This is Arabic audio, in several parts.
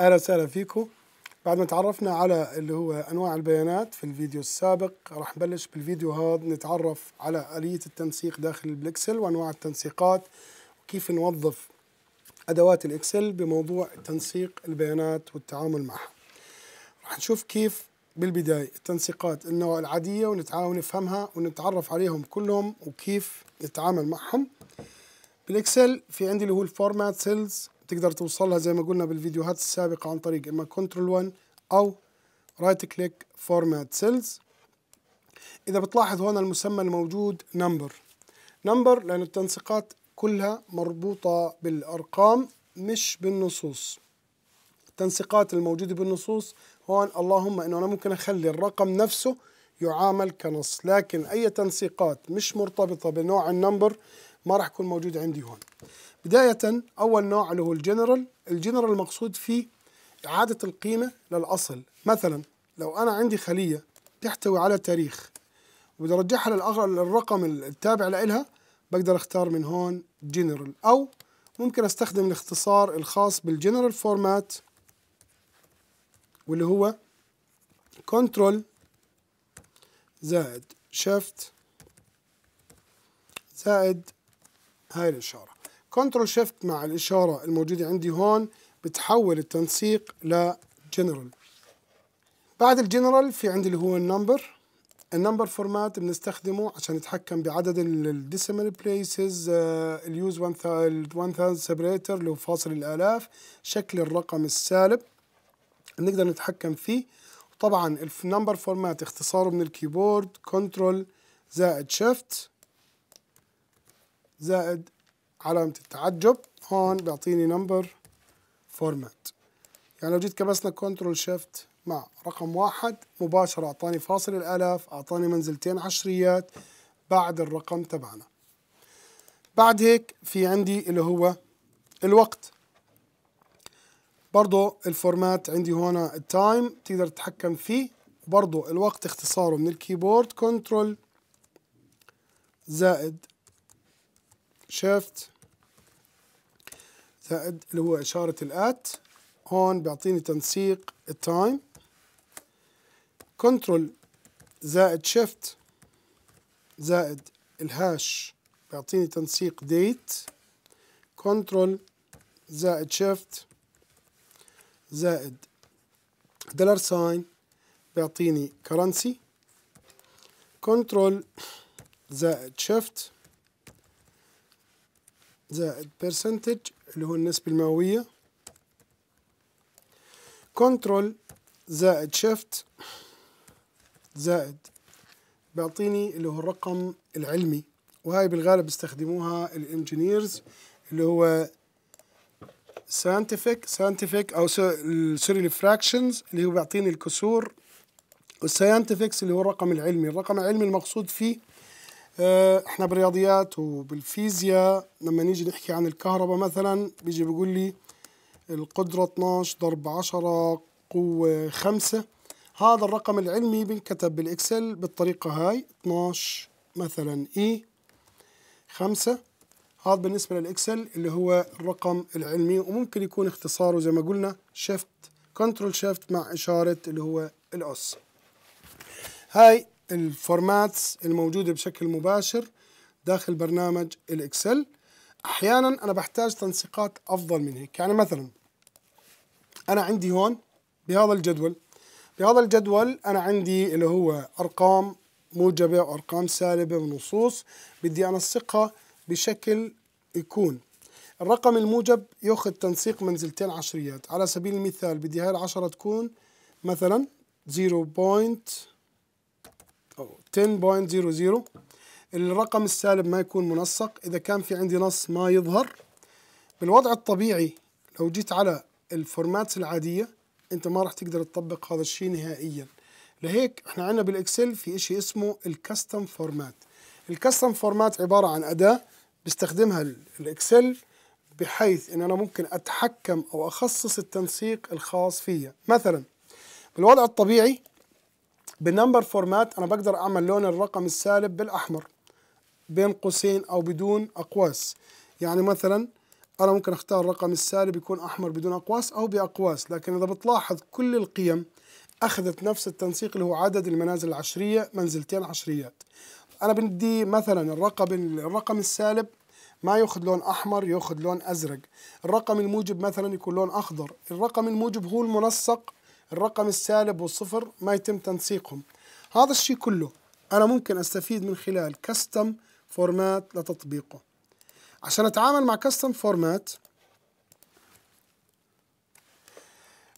اهلا وسهلا فيكم بعد ما تعرفنا على اللي هو انواع البيانات في الفيديو السابق راح نبلش بالفيديو هذا نتعرف على اليه التنسيق داخل البلكسل وانواع التنسيقات وكيف نوظف ادوات الاكسل بموضوع تنسيق البيانات والتعامل معها راح نشوف كيف بالبداية التنسيقات النوع العادية ونتعاون نفهمها ونتعرف عليهم كلهم وكيف نتعامل معهم بالإكسل في عندي اللي هو الفورمات سيلز تقدر توصلها زي ما قلنا بالفيديوهات السابقة عن طريق إما Ctrl 1 أو رايت كليك فورمات سيلز إذا بتلاحظ هون المسمى الموجود Number Number لأن التنسيقات كلها مربوطة بالأرقام مش بالنصوص التنسيقات الموجودة بالنصوص هون اللهم أنه أنا ممكن أخلي الرقم نفسه يعامل كنص لكن أي تنسيقات مش مرتبطة بنوع النمبر ما راح يكون موجود عندي هون بداية أول نوع اللي هو الجنرال الجنرال المقصود فيه إعادة القيمة للأصل مثلا لو أنا عندي خلية تحتوي على تاريخ وبدي أرجعها للرقم التابع لإلها بقدر أختار من هون جنرال أو ممكن أستخدم الاختصار الخاص بالجنرال فورمات واللي هو كنترول زائد شيفت زائد هاي الإشارة كنترول شيفت مع الإشارة الموجودة عندي هون بتحول التنسيق لجنرال بعد الجنرال في عندي اللي هو النمبر النمبر فورمات بنستخدمه عشان نتحكم بعدد الديسيمال بليسز اليوز 1000 سيبريتر اللي هو فاصل الالاف شكل الرقم السالب بنقدر نتحكم فيه طبعا النمبر فورمات اختصاره من الكيبورد كنترول زائد شيفت زائد علامة التعجب هون بيعطيني نمبر فورمات يعني لو جيت كبسنا كنترول شيفت مع رقم واحد مباشرة أعطاني فاصل الآلاف أعطاني منزلتين عشريات بعد الرقم تبعنا بعد هيك في عندي اللي هو الوقت برضو الفورمات عندي هون التايم تقدر تتحكم فيه برضو الوقت اختصاره من الكيبورد كنترول زائد شيفت زائد اللي هو إشارة الات هون بيعطيني تنسيق التايم كنترول زائد شيفت زائد الهاش بيعطيني تنسيق ديت كنترول زائد شيفت زائد دولار ساين بيعطيني كرنسي كنترول زائد شيفت زائد برسنتج اللي هو النسبة المئوية كنترول زائد شيفت زائد بيعطيني اللي هو الرقم العلمي وهاي بالغالب بيستخدموها الانجينيرز اللي هو scientific scientific او سوري الفراكشنز اللي هو بيعطيني الكسور والساينتفكس اللي هو الرقم العلمي الرقم العلمي المقصود فيه آه، احنا بالرياضيات وبالفيزياء لما نيجي نحكي عن الكهرباء مثلا بيجي بيقول لي القدرة 12 ضرب 10 قوة 5 هذا الرقم العلمي بنكتب بالاكسل بالطريقة هاي 12 مثلا اي 5 هذا بالنسبة للاكسل اللي هو الرقم العلمي وممكن يكون اختصاره زي ما قلنا شيفت كنترول شيفت مع اشارة اللي هو الاس هاي الفورماتس الموجوده بشكل مباشر داخل برنامج الاكسل احيانا انا بحتاج تنسيقات افضل من هيك يعني مثلا انا عندي هون بهذا الجدول بهذا الجدول انا عندي اللي هو ارقام موجبه وارقام سالبه ونصوص بدي انسقها بشكل يكون الرقم الموجب ياخذ تنسيق منزلتين عشريات على سبيل المثال بدي هاي العشرة تكون مثلا 0. 10.00 الرقم السالب ما يكون منسق إذا كان في عندي نص ما يظهر بالوضع الطبيعي لو جيت على الفورماتس العادية أنت ما راح تقدر تطبق هذا الشيء نهائيا لهيك احنا عندنا بالإكسل في شيء اسمه الكاستم فورمات الكاستم فورمات عبارة عن أداة بيستخدمها الإكسل بحيث ان انا ممكن اتحكم او اخصص التنسيق الخاص فيا مثلا بالوضع الطبيعي بنمبر فورمات انا بقدر اعمل لون الرقم السالب بالاحمر بين قوسين او بدون اقواس يعني مثلا انا ممكن اختار الرقم السالب يكون احمر بدون اقواس او باقواس لكن اذا بتلاحظ كل القيم اخذت نفس التنسيق اللي هو عدد المنازل العشريه منزلتين عشريات انا بدي مثلا الرقم الرقم السالب ما ياخذ لون احمر ياخذ لون ازرق الرقم الموجب مثلا يكون لون اخضر الرقم الموجب هو المنسق الرقم السالب والصفر ما يتم تنسيقهم هذا الشيء كله أنا ممكن أستفيد من خلال كستم فورمات لتطبيقه عشان أتعامل مع كستم فورمات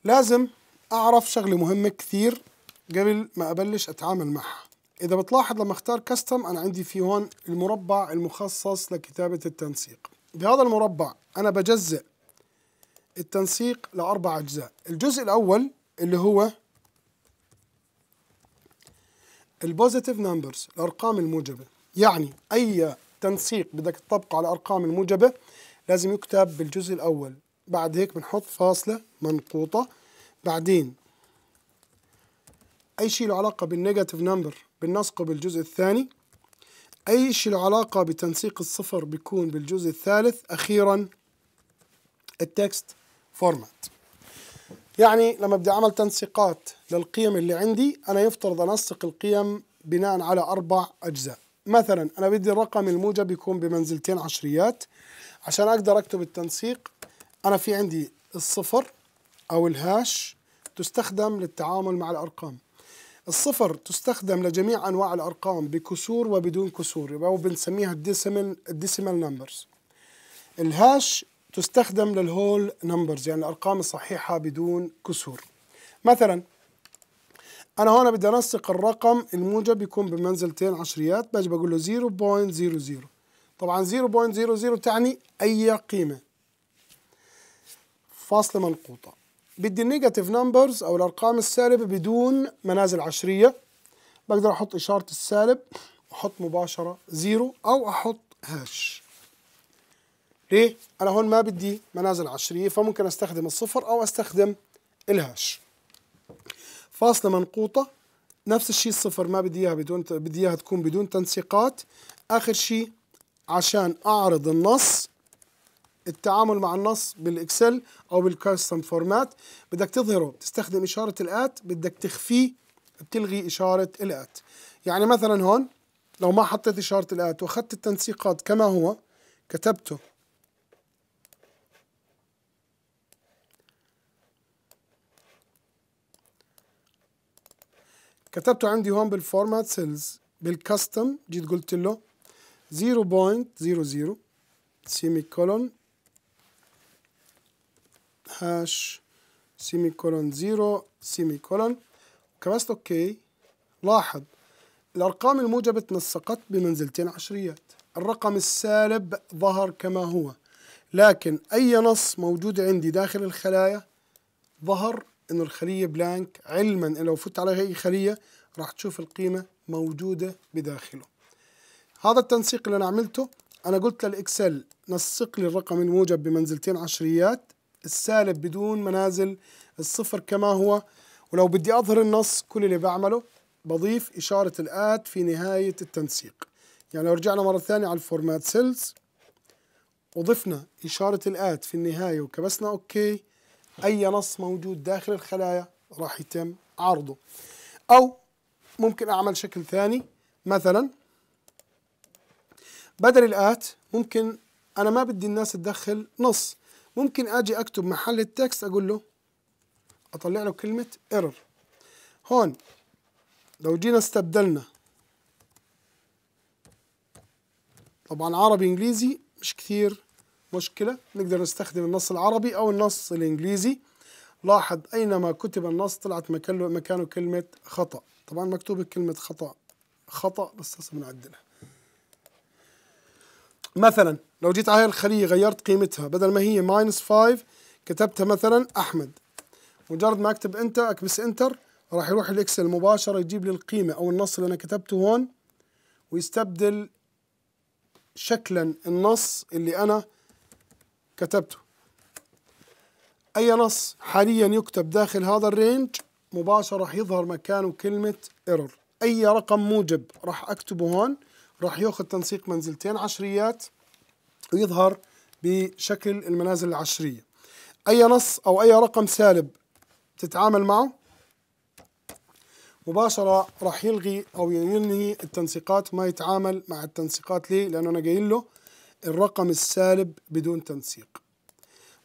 لازم أعرف شغلة مهمة كثير قبل ما أبلش أتعامل معها إذا بتلاحظ لما اختار كستم أنا عندي في هون المربع المخصص لكتابة التنسيق بهذا المربع أنا بجزئ التنسيق لأربع أجزاء الجزء الأول اللي هو البوزيتيف نمبرز الارقام الموجبه يعني اي تنسيق بدك تطبقه على الارقام الموجبه لازم يكتب بالجزء الاول بعد هيك بنحط فاصله منقوطه بعدين اي شيء له علاقه بالنيجاتيف نمبر بنسقه بالجزء الثاني اي شيء له علاقه بتنسيق الصفر بيكون بالجزء الثالث اخيرا التكست فورمات يعني لما بدي أعمل تنسيقات للقيم اللي عندي أنا يفترض أنسق القيم بناء على أربع أجزاء مثلا أنا بدي الرقم الموجب يكون بمنزلتين عشريات عشان أقدر أكتب التنسيق أنا في عندي الصفر أو الهاش تستخدم للتعامل مع الأرقام الصفر تستخدم لجميع أنواع الأرقام بكسور وبدون كسور أو بنسميها الديسيمال نمبرز الهاش تستخدم للهول نمبرز يعني الأرقام الصحيحة بدون كسور مثلا أنا هون بدي أنسق الرقم الموجب يكون بمنزلتين عشريات باجي بقول له 0.00 طبعا 0.00 تعني أي قيمة فاصلة منقوطة بدي النيجاتيف نمبرز أو الأرقام السالبة بدون منازل عشرية بقدر أحط إشارة السالب وأحط مباشرة زيرو أو أحط هاش ليه؟ أنا هون ما بدي منازل عشرية فممكن أستخدم الصفر أو أستخدم الهاش فاصلة منقوطة نفس الشيء الصفر ما بدي إياها بدون بدي إياها تكون بدون تنسيقات آخر شيء عشان أعرض النص التعامل مع النص بالاكسل او بالكاستم فورمات بدك تظهره تستخدم اشاره الات بدك تخفيه بتلغي اشاره الات يعني مثلا هون لو ما حطيت اشاره الات واخذت التنسيقات كما هو كتبته كتبته عندي هون بالفورمات سيلز بالكاستم جيت قلت له 0.00 سيمي كولون هاش سيمي كولون 0 سيمي كولون كبست اوكي لاحظ الارقام الموجبه تنسقت بمنزلتين عشريات الرقم السالب ظهر كما هو لكن اي نص موجود عندي داخل الخلايا ظهر انه الخليه بلانك علما انه لو فت على اي خليه راح تشوف القيمه موجوده بداخله هذا التنسيق اللي انا عملته انا قلت للاكسل نسق لي الرقم الموجب بمنزلتين عشريات السالب بدون منازل الصفر كما هو ولو بدي اظهر النص كل اللي بعمله بضيف اشاره الات في نهايه التنسيق يعني لو رجعنا مره ثانيه على الفورمات سيلز وضفنا اشاره الات في النهايه وكبسنا اوكي أي نص موجود داخل الخلايا راح يتم عرضه أو ممكن أعمل شكل ثاني مثلا بدل الآت ممكن أنا ما بدي الناس تدخل نص ممكن أجي أكتب محل التكست أقول له أطلع له كلمة ايرور هون لو جينا استبدلنا طبعا عربي انجليزي مش كثير مشكلة نقدر نستخدم النص العربي أو النص الإنجليزي لاحظ أينما كتب النص طلعت مكانه, كلمة خطأ طبعا مكتوبة كلمة خطأ خطأ بس لازم نعدلها مثلا لو جيت على هاي الخلية غيرت قيمتها بدل ما هي ماينس 5 كتبتها مثلا أحمد مجرد ما أكتب أنت أكبس إنتر راح يروح الإكسل مباشرة يجيب لي القيمة أو النص اللي أنا كتبته هون ويستبدل شكلا النص اللي أنا كتبته أي نص حاليا يكتب داخل هذا الرينج مباشرة راح يظهر مكانه كلمة ايرور أي رقم موجب راح أكتبه هون راح ياخذ تنسيق منزلتين عشريات ويظهر بشكل المنازل العشرية أي نص أو أي رقم سالب تتعامل معه مباشرة راح يلغي أو ينهي التنسيقات ما يتعامل مع التنسيقات ليه؟ لأنه أنا قايل له الرقم السالب بدون تنسيق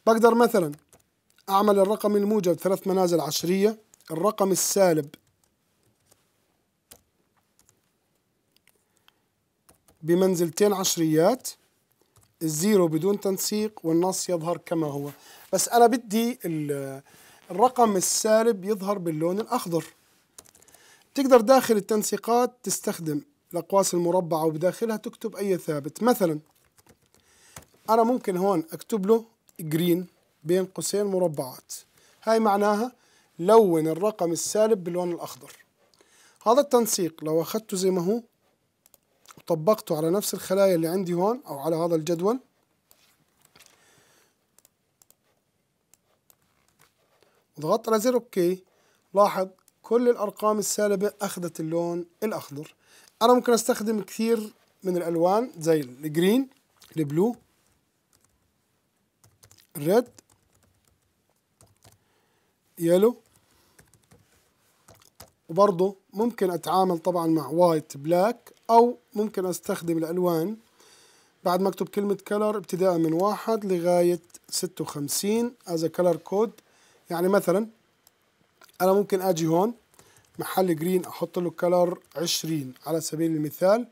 بقدر مثلا أعمل الرقم الموجب ثلاث منازل عشرية الرقم السالب بمنزلتين عشريات الزيرو بدون تنسيق والنص يظهر كما هو بس أنا بدي الرقم السالب يظهر باللون الأخضر تقدر داخل التنسيقات تستخدم الأقواس المربعة وبداخلها تكتب أي ثابت مثلا انا ممكن هون اكتب له جرين بين قوسين مربعات هاي معناها لون الرقم السالب باللون الاخضر هذا التنسيق لو اخذته زي ما هو وطبقته على نفس الخلايا اللي عندي هون او على هذا الجدول وضغطت على زر اوكي لاحظ كل الارقام السالبه اخذت اللون الاخضر انا ممكن استخدم كثير من الالوان زي الجرين البلو ريد يلو وبرضه ممكن اتعامل طبعا مع وايت بلاك او ممكن استخدم الالوان بعد ما اكتب كلمة كلر ابتداء من واحد لغاية ستة وخمسين از كلر كود يعني مثلا انا ممكن اجي هون محل جرين احط له كلر عشرين على سبيل المثال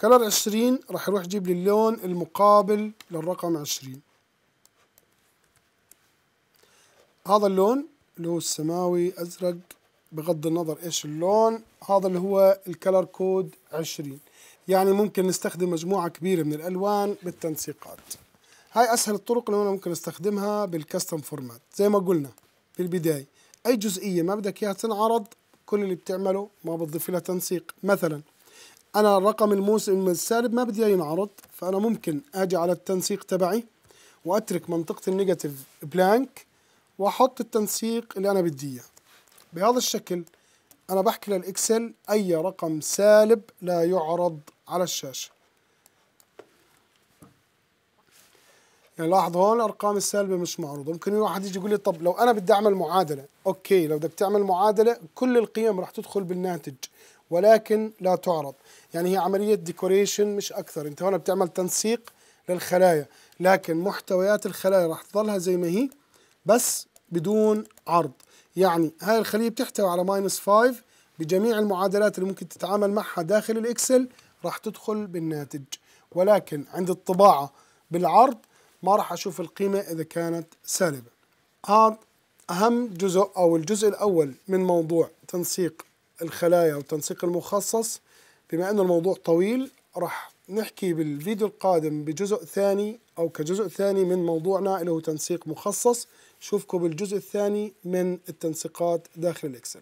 كلر عشرين راح يروح يجيب لي اللون المقابل للرقم عشرين هذا اللون اللي هو السماوي أزرق بغض النظر إيش اللون هذا اللي هو الكلر كود 20 يعني ممكن نستخدم مجموعة كبيرة من الألوان بالتنسيقات هاي أسهل الطرق اللي أنا ممكن أستخدمها بالكستم فورمات زي ما قلنا في البداية أي جزئية ما بدك إياها تنعرض كل اللي بتعمله ما بتضيف لها تنسيق مثلا أنا الرقم الموسم السالب ما بدي إياه ينعرض فأنا ممكن أجي على التنسيق تبعي وأترك منطقة النيجاتيف بلانك واحط التنسيق اللي انا بدي اياه بهذا الشكل انا بحكي للاكسل اي رقم سالب لا يعرض على الشاشه يعني لاحظ هون الارقام السالبه مش معروضه ممكن واحد يجي يقول لي طب لو انا بدي اعمل معادله اوكي لو بدك تعمل معادله كل القيم راح تدخل بالناتج ولكن لا تعرض يعني هي عمليه ديكوريشن مش اكثر انت هون بتعمل تنسيق للخلايا لكن محتويات الخلايا راح تظلها زي ما هي بس بدون عرض يعني هاي الخلية بتحتوي على ماينس 5 بجميع المعادلات اللي ممكن تتعامل معها داخل الإكسل راح تدخل بالناتج ولكن عند الطباعة بالعرض ما راح أشوف القيمة إذا كانت سالبة هذا أهم جزء أو الجزء الأول من موضوع تنسيق الخلايا وتنسيق المخصص بما أنه الموضوع طويل راح نحكي بالفيديو القادم بجزء ثاني أو كجزء ثاني من موضوعنا اللي هو تنسيق مخصص شوفكم بالجزء الثاني من التنسيقات داخل الاكسل